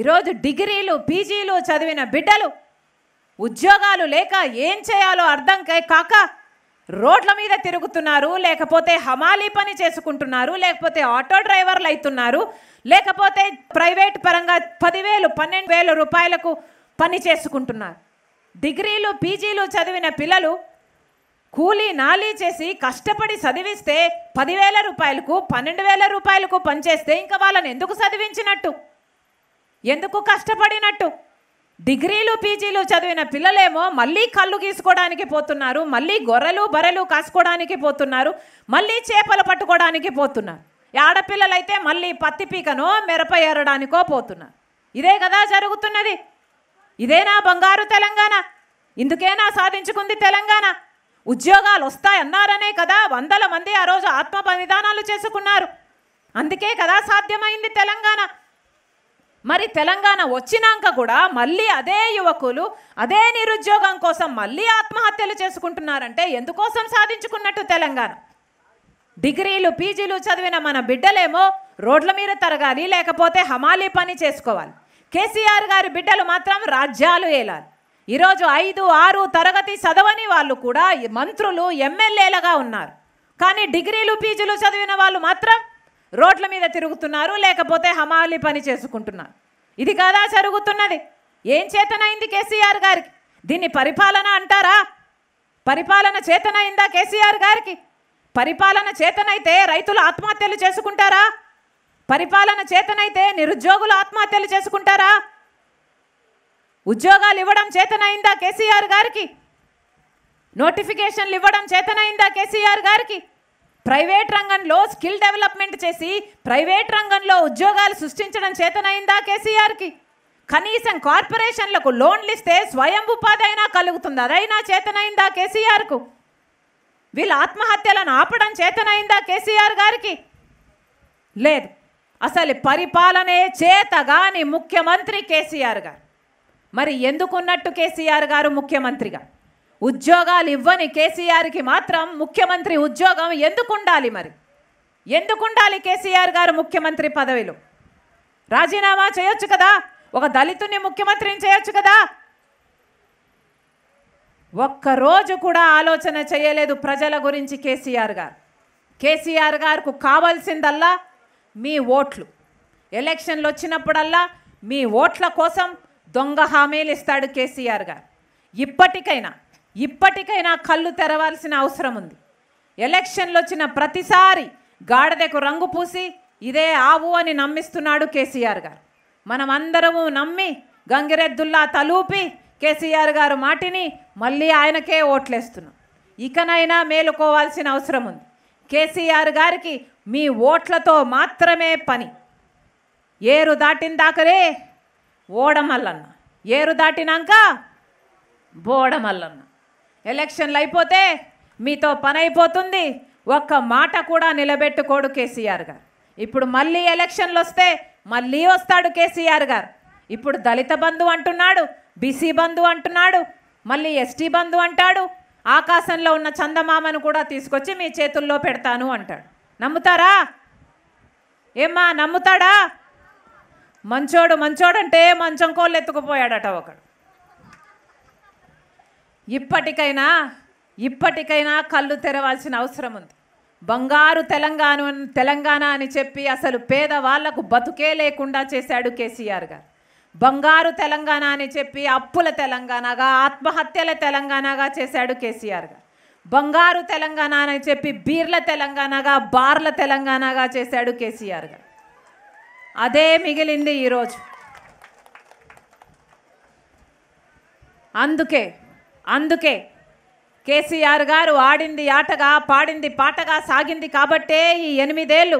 ఈరోజు డిగ్రీలు పీజీలు చదివిన బిడ్డలు ఉద్యోగాలు లేక ఏం చేయాలో అర్థం కాక రోడ్ల మీద తిరుగుతున్నారు లేకపోతే హమాలీ పని చేసుకుంటున్నారు లేకపోతే ఆటో డ్రైవర్లు అవుతున్నారు లేకపోతే ప్రైవేట్ పరంగా పదివేలు పన్నెండు వేల రూపాయలకు పని చేసుకుంటున్నారు డిగ్రీలు పీజీలు చదివిన పిల్లలు కూలీ నాలీ చేసి కష్టపడి చదివిస్తే పదివేల రూపాయలకు పన్నెండు వేల రూపాయలకు పనిచేస్తే ఇంకా వాళ్ళని ఎందుకు చదివించినట్టు ఎందుకు కష్టపడినట్టు డిగ్రీలు పీజీలు చదివిన పిల్లలేమో మళ్ళీ కళ్ళు గీసుకోవడానికి పోతున్నారు మళ్ళీ గొర్రెలు బర్రెలు కాసుకోవడానికి పోతున్నారు మళ్ళీ చేపలు పట్టుకోవడానికి పోతున్నారు ఆడపిల్లలైతే మళ్ళీ పత్తి పీకనో మిరప ఏరడానికో పోతున్నారు ఇదే కదా జరుగుతున్నది ఇదేనా బంగారు తెలంగాణ ఇందుకేనా సాధించుకుంది తెలంగాణ ఉద్యోగాలు వస్తాయన్నారనే కదా వందల మంది ఆ రోజు ఆత్మ బలిదానాలు చేసుకున్నారు అందుకే కదా సాధ్యమైంది తెలంగాణ మరి తెలంగాణ వచ్చినాక కూడా మళ్ళీ అదే యువకులు అదే నిరుద్యోగం కోసం మళ్ళీ ఆత్మహత్యలు చేసుకుంటున్నారంటే ఎందుకోసం సాధించుకున్నట్టు తెలంగాణ డిగ్రీలు పీజీలు చదివిన మన బిడ్డలేమో రోడ్ల మీద తరగాలి లేకపోతే హమాలీ పని చేసుకోవాలి కేసీఆర్ గారి బిడ్డలు మాత్రం రాజ్యాలు ఏలాలి ఈరోజు ఐదు ఆరు తరగతి చదవని వాళ్ళు కూడా మంత్రులు ఎమ్మెల్యేలుగా ఉన్నారు కానీ డిగ్రీలు పీజీలు చదివిన వాళ్ళు మాత్రం రోడ్ల మీద తిరుగుతున్నారు లేకపోతే హమాలి పని చేసుకుంటున్నారు ఇది కాదా జరుగుతున్నది ఏం చేతనైంది కేసీఆర్ గారికి దీన్ని పరిపాలన అంటారా పరిపాలన చేతనైందా కేసీఆర్ గారికి పరిపాలన చేతనైతే రైతులు ఆత్మహత్యలు చేసుకుంటారా పరిపాలన చేతనైతే నిరుద్యోగులు ఆత్మహత్యలు చేసుకుంటారా ఉద్యోగాలు ఇవ్వడం చేతనైందా కేసీఆర్ గారికి నోటిఫికేషన్లు ఇవ్వడం చేతనైందా కేసీఆర్ గారికి ప్రైవేట్ రంగంలో స్కిల్ డెవలప్మెంట్ చేసి ప్రైవేట్ రంగంలో ఉద్యోగాలు సృష్టించడం చేతనైందా కేసీఆర్కి కనీసం కార్పొరేషన్లకు లోన్లు ఇస్తే స్వయం ఉపాధి అయినా కలుగుతుంది అదైనా చేతనైందా కేసీఆర్కు వీళ్ళ ఆత్మహత్యలను ఆపడం చేతనైందా కేసీఆర్ గారికి లేదు అసలు పరిపాలనే చేతగాని ముఖ్యమంత్రి కేసీఆర్ గారు మరి ఎందుకున్నట్టు కేసీఆర్ గారు ముఖ్యమంత్రిగా ఉద్యోగాలు ఇవ్వని కేసీఆర్కి మాత్రం ముఖ్యమంత్రి ఉద్యోగం ఎందుకు ఉండాలి మరి ఎందుకు ఉండాలి కేసీఆర్ గారు ముఖ్యమంత్రి పదవిలో రాజీనామా చేయొచ్చు కదా ఒక దళితుని ముఖ్యమంత్రిని చేయొచ్చు కదా ఒక్కరోజు కూడా ఆలోచన చేయలేదు ప్రజల గురించి కేసీఆర్ గారు కేసీఆర్ గారికి కావాల్సిందల్లా మీ ఓట్లు ఎలక్షన్లు వచ్చినప్పుడల్లా మీ ఓట్ల కోసం దొంగ హామీలు ఇస్తాడు కేసీఆర్ గారు ఇప్పటికైనా ఇప్పటికైనా కళ్ళు తెరవాల్సిన అవసరం ఉంది ఎలక్షన్లు వచ్చిన ప్రతిసారి గాడిదకు రంగు పూసి ఇదే ఆవు అని నమ్మిస్తున్నాడు కేసీఆర్ గారు మనం అందరము నమ్మి గంగిరెద్దుల్లా తలూపి కేసీఆర్ గారు మాటిని మళ్ళీ ఆయనకే ఓట్లేస్తున్నాం ఇకనైనా మేలుకోవాల్సిన అవసరం ఉంది కేసీఆర్ గారికి మీ ఓట్లతో మాత్రమే పని ఏరు దాటిన దాకరే ఓడమల్లన్న ఏరు దాటినాక బోడమల్లన్న ఎలక్షన్లు అయిపోతే మీతో పని అయిపోతుంది ఒక్క మాట కూడా నిలబెట్టుకోడు కేసీఆర్ గారు ఇప్పుడు మళ్ళీ ఎలక్షన్లు వస్తే మళ్ళీ వస్తాడు కేసీఆర్ గారు ఇప్పుడు దళిత బంధు అంటున్నాడు బీసీ బంధు అంటున్నాడు మళ్ళీ ఎస్టీ బంధు అంటాడు ఆకాశంలో ఉన్న చందమామను కూడా తీసుకొచ్చి మీ చేతుల్లో పెడతాను అంటాడు నమ్ముతారా ఏమ్మా నమ్ముతాడా మంచోడు మంచోడంటే మంచం కోళ్ళు ఎత్తుకుపోయాడట ఒకడు ఇప్పటికైనా ఇప్పటికైనా కళ్ళు తెరవాల్సిన అవసరం ఉంది బంగారు తెలంగాణ తెలంగాణ అని చెప్పి అసలు పేదవాళ్లకు బతుకే లేకుండా చేశాడు కేసీఆర్ గారు బంగారు తెలంగాణ అని చెప్పి అప్పుల తెలంగాణగా ఆత్మహత్యల తెలంగాణగా చేశాడు కేసీఆర్ గారు బంగారు తెలంగాణ అని చెప్పి బీర్ల తెలంగాణగా బార్ల తెలంగాణగా చేశాడు కేసీఆర్ గారు అదే మిగిలింది ఈరోజు అందుకే అందుకే కేసీఆర్ గారు ఆడింది ఆటగా పాడింది పాటగా సాగింది కాబట్టే ఈ ఎనిమిదేళ్ళు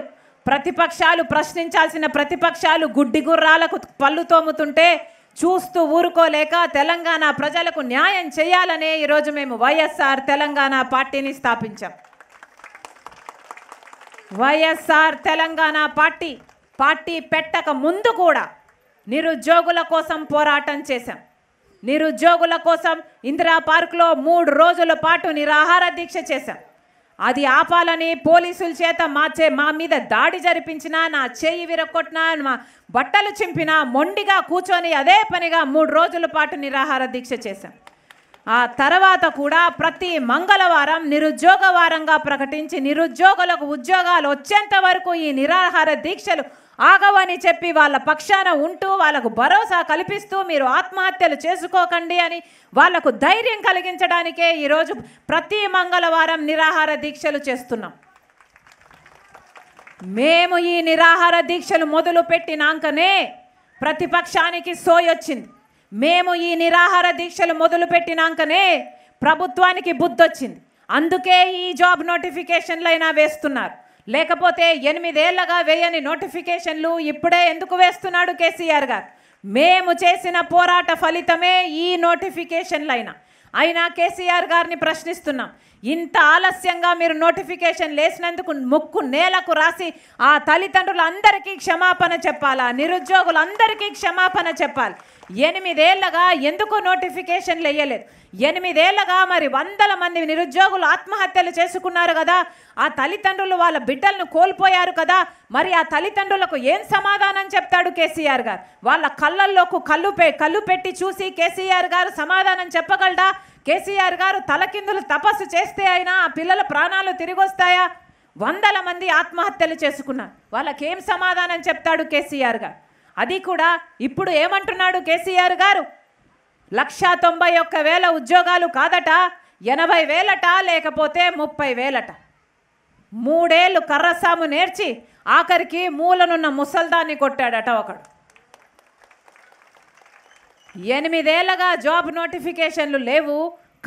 ప్రతిపక్షాలు ప్రశ్నించాల్సిన ప్రతిపక్షాలు గుడ్డి గుర్రాలకు పళ్ళు తోముతుంటే చూస్తూ ఊరుకోలేక తెలంగాణ ప్రజలకు న్యాయం చేయాలనే ఈరోజు మేము వైఎస్ఆర్ తెలంగాణ పార్టీని స్థాపించాం వైఎస్ఆర్ తెలంగాణ పార్టీ పార్టీ పెట్టక ముందు కూడా నిరుద్యోగుల కోసం పోరాటం చేశాం నిరుద్యోగుల కోసం ఇందిరా పార్క్లో మూడు రోజుల పాటు నిరాహార దీక్ష చేశాం అది ఆపాలని పోలీసుల చేత మా చే మా మీద దాడి జరిపించినా నా చేయి విరగొట్టినా మా బట్టలు చింపినా మొండిగా కూర్చొని అదే పనిగా మూడు రోజుల పాటు నిరాహార దీక్ష చేశాం ఆ తర్వాత కూడా ప్రతి మంగళవారం నిరుద్యోగ వారంగా ప్రకటించి నిరుద్యోగులకు ఉద్యోగాలు వచ్చేంత వరకు ఈ నిరాహార దీక్షలు ఆగవని చెప్పి వాళ్ళ పక్షాన ఉంటూ వాళ్ళకు భరోసా కల్పిస్తూ మీరు ఆత్మహత్యలు చేసుకోకండి అని వాళ్లకు ధైర్యం కలిగించడానికే ఈరోజు ప్రతి మంగళవారం నిరాహార దీక్షలు చేస్తున్నాం మేము ఈ నిరాహార దీక్షలు మొదలు పెట్టినాకనే ప్రతిపక్షానికి సోయొచ్చింది మేము ఈ నిరాహార దీక్షలు మొదలు పెట్టినాకనే ప్రభుత్వానికి బుద్ధొచ్చింది అందుకే ఈ జాబ్ నోటిఫికేషన్లైనా వేస్తున్నారు లేకపోతే ఎనిమిదేళ్లగా వేయని నోటిఫికేషన్లు ఇప్పుడే ఎందుకు వేస్తున్నాడు కేసీఆర్ గారు మేము చేసిన పోరాట ఫలితమే ఈ నోటిఫికేషన్లైనా అయినా కేసీఆర్ గారిని ప్రశ్నిస్తున్నాం ఇంత ఆలస్యంగా మీరు నోటిఫికేషన్ లేసినందుకు ముక్కు నేలకు రాసి ఆ తల్లిదండ్రులు అందరికీ క్షమాపణ చెప్పాలా నిరుద్యోగులందరికీ క్షమాపణ చెప్పాలి ఎనిమిదేళ్లగా ఎందుకు నోటిఫికేషన్లు వేయలేదు ఎనిమిదేళ్లగా మరి వందల మంది నిరుద్యోగులు ఆత్మహత్యలు చేసుకున్నారు కదా ఆ తల్లిదండ్రులు వాళ్ళ బిడ్డలను కోల్పోయారు కదా మరి ఆ తల్లిదండ్రులకు ఏం సమాధానం చెప్తాడు కేసీఆర్ గారు వాళ్ళ కళ్ళల్లోకు కళ్ళు పె కళ్ళు పెట్టి చూసి కేసీఆర్ గారు సమాధానం చెప్పగలడా కేసీఆర్ గారు తలకిందులు తపస్సు చేస్తే అయినా ఆ పిల్లల ప్రాణాలు తిరిగొస్తాయా వందల మంది ఆత్మహత్యలు చేసుకున్నారు వాళ్ళకేం సమాధానం చెప్తాడు కేసీఆర్ గారు అది కూడా ఇప్పుడు ఏమంటున్నాడు కేసీఆర్ గారు లక్ష తొంభై ఒక్క వేల ఉద్యోగాలు కాదట ఎనభై వేలట లేకపోతే ముప్పై వేలట మూడేళ్ళు కర్రసాము నేర్చి ఆఖరికి మూలనున్న ముసల్దాన్ని కొట్టాడట ఒకడు ఎనిమిదేళ్లగా జాబ్ నోటిఫికేషన్లు లేవు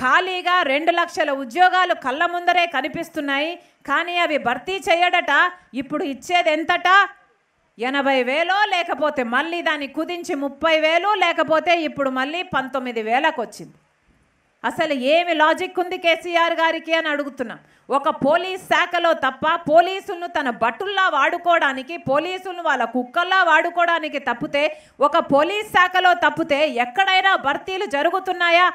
ఖాళీగా రెండు లక్షల ఉద్యోగాలు కళ్ళ ముందరే కనిపిస్తున్నాయి కానీ అవి భర్తీ చేయడట ఇప్పుడు ఇచ్చేది ఎంతట ఎనభై వేలో లేకపోతే మళ్ళీ దాన్ని కుదించి ముప్పై వేలు లేకపోతే ఇప్పుడు మళ్ళీ పంతొమ్మిది వేలకు వచ్చింది అసలు ఏమి లాజిక్ ఉంది కేసీఆర్ గారికి అని అడుగుతున్నా ఒక పోలీస్ శాఖలో తప్ప పోలీసులను తన బట్టుల్లా వాడుకోవడానికి పోలీసులను వాళ్ళ కుక్కల్లా వాడుకోవడానికి తప్పితే ఒక పోలీస్ శాఖలో తప్పితే ఎక్కడైనా భర్తీలు జరుగుతున్నాయా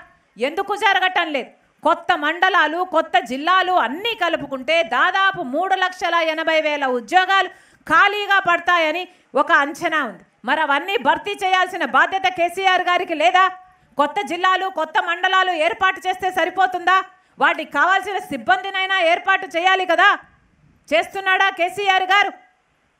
ఎందుకు జరగటం లేదు కొత్త మండలాలు కొత్త జిల్లాలు అన్నీ కలుపుకుంటే దాదాపు మూడు లక్షల ఎనభై వేల ఉద్యోగాలు ఖాళీగా పడతాయని ఒక అంచనా ఉంది మరి అవన్నీ భర్తీ చేయాల్సిన బాధ్యత కేసీఆర్ గారికి లేదా కొత్త జిల్లాలు కొత్త మండలాలు ఏర్పాటు చేస్తే సరిపోతుందా వాటికి కావాల్సిన సిబ్బందినైనా ఏర్పాటు చేయాలి కదా చేస్తున్నాడా కేసీఆర్ గారు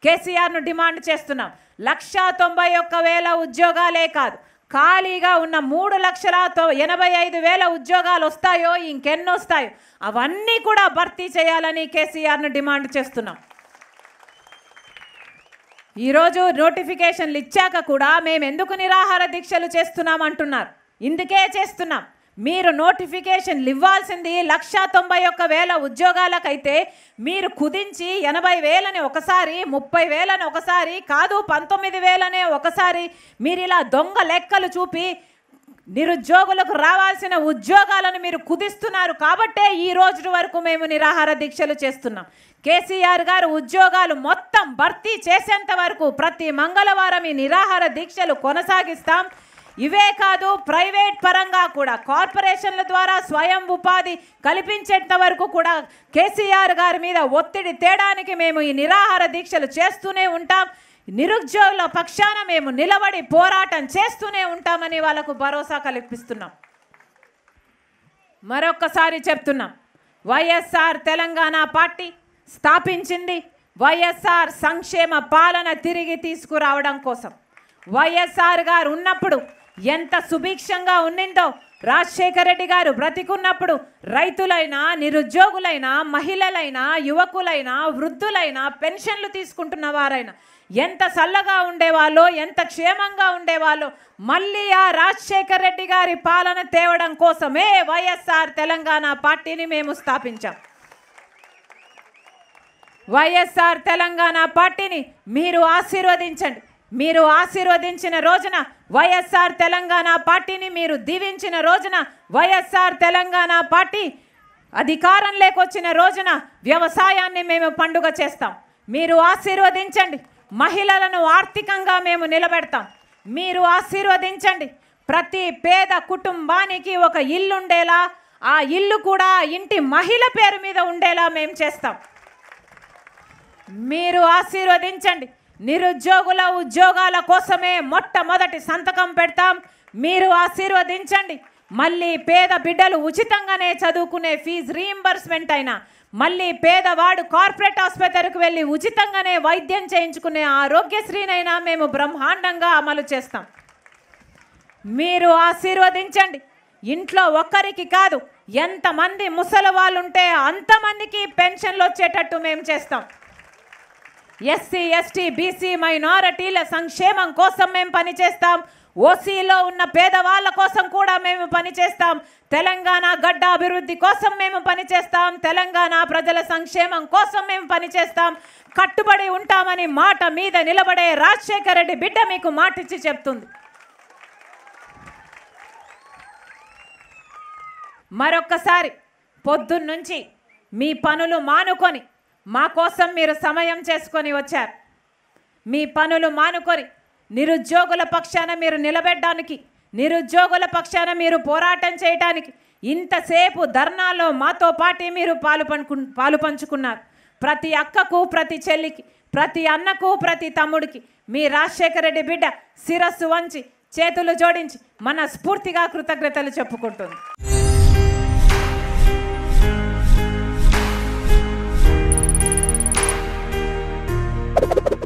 కేసీఆర్ను డిమాండ్ చేస్తున్నాం లక్ష తొంభై ఒక్క వేల ఉద్యోగాలే కాదు ఖాళీగా ఉన్న మూడు లక్షల ఎనభై ఐదు వేల ఉద్యోగాలు వస్తాయో ఇంకెన్నొస్తాయో అవన్నీ కూడా భర్తీ చేయాలని కేసీఆర్ను డిమాండ్ చేస్తున్నాం ఈరోజు నోటిఫికేషన్లు ఇచ్చాక కూడా మేము ఎందుకు నిరాహార దీక్షలు చేస్తున్నాం అంటున్నారు ఇందుకే చేస్తున్నాం మీరు నోటిఫికేషన్లు ఇవ్వాల్సింది లక్ష తొంభై ఒక్క వేల ఉద్యోగాలకైతే మీరు కుదించి ఎనభై వేలని ఒకసారి ముప్పై వేలని ఒకసారి కాదు పంతొమ్మిది వేలనే ఒకసారి మీరు ఇలా దొంగ లెక్కలు చూపి నిరుద్యోగులకు రావాల్సిన ఉద్యోగాలను మీరు కుదిస్తున్నారు కాబట్టే ఈ రోజు వరకు మేము నిరాహార దీక్షలు చేస్తున్నాం కేసీఆర్ గారు ఉద్యోగాలు మొత్తం భర్తీ చేసేంత వరకు ప్రతి మంగళవారం ఈ నిరాహార దీక్షలు కొనసాగిస్తాం ఇవే కాదు ప్రైవేట్ పరంగా కూడా కార్పొరేషన్ల ద్వారా స్వయం ఉపాధి కల్పించేంత వరకు కూడా కేసీఆర్ గారి మీద ఒత్తిడి తేడానికి మేము ఈ నిరాహార దీక్షలు చేస్తూనే ఉంటాం నిరుద్యోగుల పక్షాన మేము నిలబడి పోరాటం చేస్తూనే ఉంటామని వాళ్ళకు భరోసా కల్పిస్తున్నాం మరొక్కసారి చెప్తున్నాం వైఎస్ఆర్ తెలంగాణ పార్టీ స్థాపించింది వైఎస్ఆర్ సంక్షేమ పాలన తిరిగి తీసుకురావడం కోసం వైఎస్ఆర్ గారు ఉన్నప్పుడు ఎంత సుభిక్షంగా ఉన్నిందో రాజశేఖర రెడ్డి గారు బ్రతికున్నప్పుడు రైతులైనా నిరుద్యోగులైనా మహిళలైనా యువకులైనా వృద్ధులైనా పెన్షన్లు తీసుకుంటున్న వారైనా ఎంత చల్లగా ఉండేవాళ్ళో ఎంత క్షేమంగా ఉండేవాళ్ళో మళ్ళీ ఆ రాజశేఖర రెడ్డి గారి పాలన తేవడం కోసమే వైఎస్ఆర్ తెలంగాణ పార్టీని మేము స్థాపించాం వైఎస్ఆర్ తెలంగాణ పార్టీని మీరు ఆశీర్వదించండి మీరు ఆశీర్వదించిన రోజున వైఎస్ఆర్ తెలంగాణ పార్టీని మీరు దీవించిన రోజున వైఎస్ఆర్ తెలంగాణ పార్టీ అధికారం లేకొచ్చిన రోజున వ్యవసాయాన్ని మేము పండుగ చేస్తాం మీరు ఆశీర్వదించండి మహిళలను ఆర్థికంగా మేము నిలబెడతాం మీరు ఆశీర్వదించండి ప్రతి పేద కుటుంబానికి ఒక ఇల్లు ఉండేలా ఆ ఇల్లు కూడా ఇంటి మహిళ పేరు మీద ఉండేలా మేము చేస్తాం మీరు ఆశీర్వదించండి నిరుద్యోగుల ఉద్యోగాల కోసమే మొట్టమొదటి సంతకం పెడతాం మీరు ఆశీర్వదించండి మళ్ళీ పేద బిడ్డలు ఉచితంగానే చదువుకునే ఫీజు రీఎంబర్స్మెంట్ అయినా మళ్ళీ పేదవాడు కార్పొరేట్ ఆసుపత్రికి వెళ్ళి ఉచితంగానే వైద్యం చేయించుకునే ఆరోగ్యశ్రీనైనా మేము బ్రహ్మాండంగా అమలు చేస్తాం మీరు ఆశీర్వదించండి ఇంట్లో ఒక్కరికి కాదు ఎంతమంది ముసలి వాళ్ళు ఉంటే అంతమందికి పెన్షన్లు వచ్చేటట్టు మేము చేస్తాం ఎస్సీ ఎస్టీ బీసీ మైనారిటీల సంక్షేమం కోసం మేము పనిచేస్తాం ఓసీలో ఉన్న పేదవాళ్ళ కోసం కూడా మేము పనిచేస్తాం తెలంగాణ గడ్డ అభివృద్ధి కోసం మేము పనిచేస్తాం తెలంగాణ ప్రజల సంక్షేమం కోసం మేము పనిచేస్తాం కట్టుబడి ఉంటామని మాట మీద నిలబడే రాజశేఖర రెడ్డి బిడ్డ మీకు మాటిచ్చి చెప్తుంది మరొక్కసారి పొద్దున్నుంచి మీ పనులు మానుకొని మా కోసం మీరు సమయం చేసుకొని వచ్చారు మీ పనులు మానుకొని నిరుద్యోగుల పక్షాన మీరు నిలబెట్టడానికి నిరుద్యోగుల పక్షాన మీరు పోరాటం చేయడానికి ఇంతసేపు ధర్నాలో మాతో పాటే మీరు పాలు పనుకు పాలు పంచుకున్నారు ప్రతి అక్కకు ప్రతి చెల్లికి ప్రతి అన్నకు ప్రతి తమ్ముడికి మీ రాజశేఖర రెడ్డి బిడ్డ శిరస్సు వంచి చేతులు జోడించి మన స్ఫూర్తిగా కృతజ్ఞతలు చెప్పుకుంటుంది Thank you.